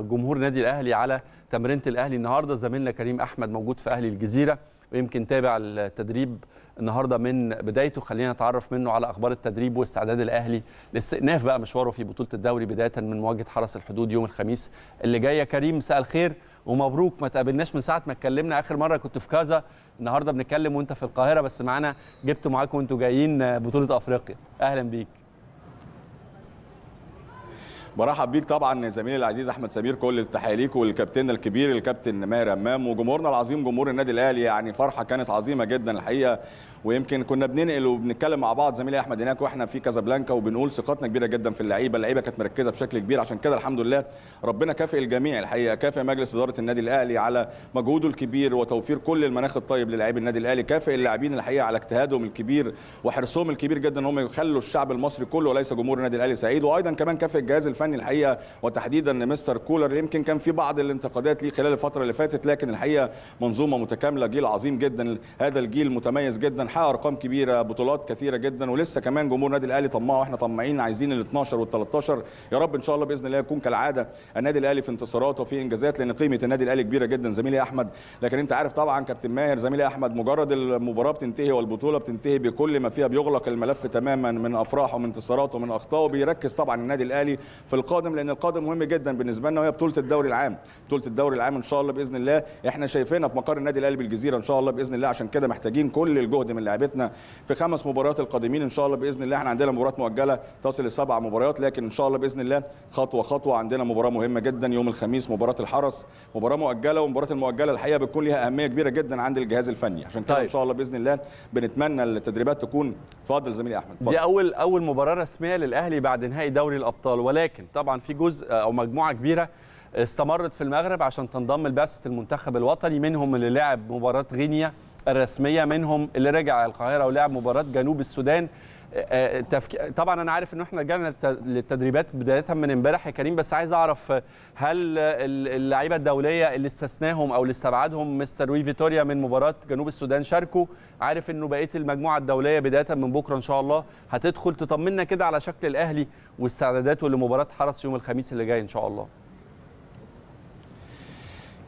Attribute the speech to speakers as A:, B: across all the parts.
A: جمهور نادي الاهلي على تمرينه الاهلي النهارده زميلنا كريم احمد موجود في اهلي الجزيره ويمكن تابع التدريب النهارده من بدايته خلينا نتعرف منه على اخبار التدريب واستعداد الاهلي لاستئناف بقى مشواره في بطوله الدوري بدايه من مواجهه حرس الحدود يوم الخميس اللي جاي يا كريم مساء الخير ومبروك ما تقابلناش من ساعه ما اتكلمنا اخر مره كنت في كذا النهارده بنتكلم وانت في القاهره بس معانا جبت معاك وانتوا جايين بطوله افريقيا اهلا بيك
B: برحب بيك طبعا زميلي العزيز احمد سمير كل التحيه ليك والكابتن الكبير الكابتن ماهر امام وجمهورنا العظيم جمهور النادي الاهلي يعني فرحه كانت عظيمه جدا الحقيقه ويمكن كنا بننقل وبنتكلم مع بعض زميلي احمد هناك واحنا في كازابلانكا وبنقول ثقتنا كبيره جدا في اللعيبه اللعيبه كانت مركزه بشكل كبير عشان كده الحمد لله ربنا كافئ الجميع الحقيقه كافئ مجلس اداره النادي الاهلي على مجهوده الكبير وتوفير كل المناخ الطيب للاعبي النادي الاهلي كافئ اللاعبين الحقيقه على اجتهادهم الكبير وحرصهم الكبير جدا ان هم يخلوا الشعب المصري كله وليس جمهور النادي الاهلي سعيد وايضا كمان كافئ الجهاز الفني الفني الحقيقه وتحديدا مستر كولر يمكن كان في بعض الانتقادات ليه خلال الفتره اللي فاتت لكن الحقيقه منظومه متكامله جيل عظيم جدا هذا الجيل متميز جدا حقق ارقام كبيره بطولات كثيره جدا ولسه كمان جمهور النادي الاهلي طماع واحنا طماعين عايزين ال 12 وال 13 يا رب ان شاء الله باذن الله يكون كالعاده النادي الاهلي في انتصارات وفي انجازات لان قيمه النادي الاهلي كبيره جدا زميلي احمد لكن انت عارف طبعا كابتن ماهر زميلي احمد مجرد المباراه بتنتهي والبطوله بتنتهي بكل ما فيها بيغلق الملف تماما من افراحه ومن انتصاراته ومن اخطائه بيركز طبعا النادي الاهلي في القادم لان القادم مهم جدا بالنسبه لنا وهي بطوله الدوري العام بطوله الدوري العام ان شاء الله باذن الله احنا شايفينها في مقر النادي الاهلي بالجزيره ان شاء الله باذن الله عشان كده محتاجين كل الجهد من لعبتنا في خمس مباريات القادمين ان شاء الله باذن الله احنا عندنا مباريات مؤجله تصل لسبع مباريات لكن ان شاء الله باذن الله خطوه خطوه عندنا مباراه مهمه جدا يوم الخميس مباراه الحرس مباراه مؤجله ومباراه المؤجله الحقيقه بتكون ليها اهميه كبيره جدا عند الجهاز الفني عشان كده طيب. ان شاء الله باذن الله بنتمنى التدريبات تكون فاضل زميلي احمد فضل.
A: دي اول اول مباراه رسميه للاهلي بعد نهائي دوري الابطال ولكن اماكن طبعا في جزء او مجموعه كبيره استمرت في المغرب عشان تنضم لبعثه المنتخب الوطني منهم اللي لعب مباراه غينيا الرسميه منهم اللي رجع القاهره ولعب مباراه جنوب السودان آه، آه، طبعا انا عارف ان احنا رجعنا للتدريبات بدايه من امبارح يا كريم بس عايز اعرف هل اللعيبه الدوليه اللي استثناهم او اللي استبعدهم مستر لوي فيتوريا من مباراه جنوب السودان شاركوا عارف انه بقيه المجموعه الدوليه بدايه من بكره ان شاء الله هتدخل تطمنا كده على شكل الاهلي واستعداداته لمباراه حرس يوم الخميس اللي جاي ان شاء الله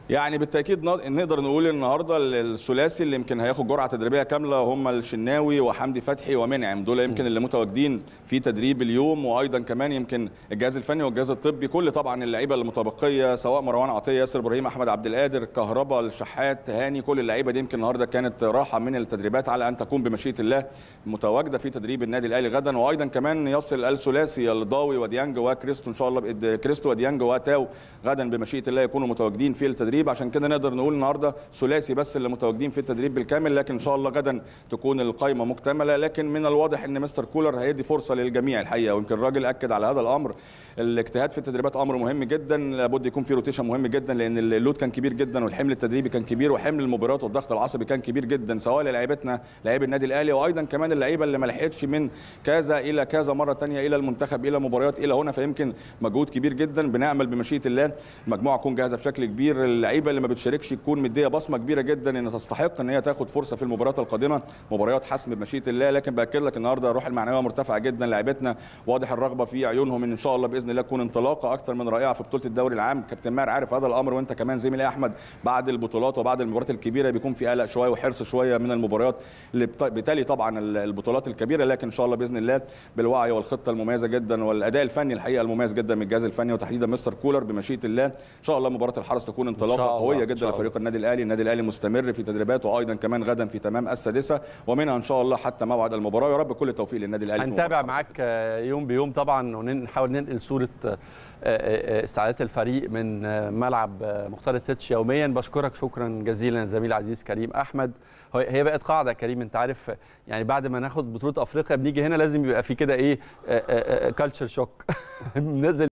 B: يعني بالتاكيد نقدر نقول النهارده الثلاثي اللي يمكن هياخد جرعه تدريبيه كامله هم الشناوي وحمدي فتحي ومنعم دول يمكن اللي متواجدين في تدريب اليوم وايضا كمان يمكن الجهاز الفني والجهاز الطبي كل طبعا اللعيبه المتبقيه سواء مروان عطيه ياسر ابراهيم احمد عبد القادر كهربا الشحات هاني كل اللعيبه دي يمكن النهارده كانت راحه من التدريبات على ان تكون بمشيئه الله متواجده في تدريب النادي الاهلي غدا وايضا كمان يصل الثلاثي الضاوي وديانج وكريستو ان شاء الله كريستو وديانج وتاو غدا بمشيئه الله يكونوا متواجدين في التدريب التدريب عشان كده نقدر نقول النهارده ثلاثي بس اللي متواجدين في التدريب بالكامل لكن ان شاء الله غدا تكون القائمه مكتمله لكن من الواضح ان مستر كولر هيدي فرصه للجميع الحقيقه ويمكن الراجل اكد على هذا الامر الاجتهاد في التدريبات امر مهم جدا لابد يكون في روتيشن مهم جدا لان اللود كان كبير جدا والحمل التدريبي كان كبير وحمل المباريات والضغط العصبي كان كبير جدا سواء للاعيبتنا لاعيبي النادي الاهلي وايضا كمان اللعيبه اللي ما لحقتش من كذا الى كذا مره ثانيه الى المنتخب الى مباريات الى هنا فيمكن مجهود كبير جدا بنعمل بمشيئه الله مجموعه تكون جاهزه بشكل كبير اللعيبه اللي ما بتشاركش تكون مديه بصمه كبيره جدا ان تستحق ان هي تاخد فرصه في المباريات القادمه مباريات حسم بمشيئه الله لكن باكد لك النهارده الروح المعنويه مرتفعه جدا لعيبتنا واضح الرغبه في عيونهم ان ان شاء الله باذن الله تكون انطلاقه اكثر من رائعه في بطوله الدوري العام كابتن ماهر عارف هذا الامر وانت كمان زميلي احمد بعد البطولات وبعد المباريات الكبيره بيكون في قلق شويه وحرص شويه من المباريات اللي بتالي طبعا البطولات الكبيره لكن ان شاء الله باذن الله بالوعي والخطه المميزه جدا والاداء الفني الحقيقه المميز جدا من الجهاز الفني وتحديدا مستر كولر بمشيئه الله ان شاء الله مباراه الحرس تكون انطلاقه اضافه قويه جدا لفريق النادي الاهلي النادي الاهلي مستمر في تدريباته ايضا كمان غدا في تمام السادسه ومنها ان شاء الله حتى موعد المباراه يا رب كل التوفيق للنادي الاهلي هنتابع
A: معاك يوم بيوم طبعا ونحاول ننقل صوره آه، آه، آه، استعدادات الفريق من ملعب مختار التتش يوميا بشكرك شكرا جزيلا زميل عزيز كريم احمد هي بقت قاعده كريم انت عارف يعني بعد ما ناخد بطوله افريقيا بنيجي هنا لازم يبقى في كده ايه كالتشر شوك نزل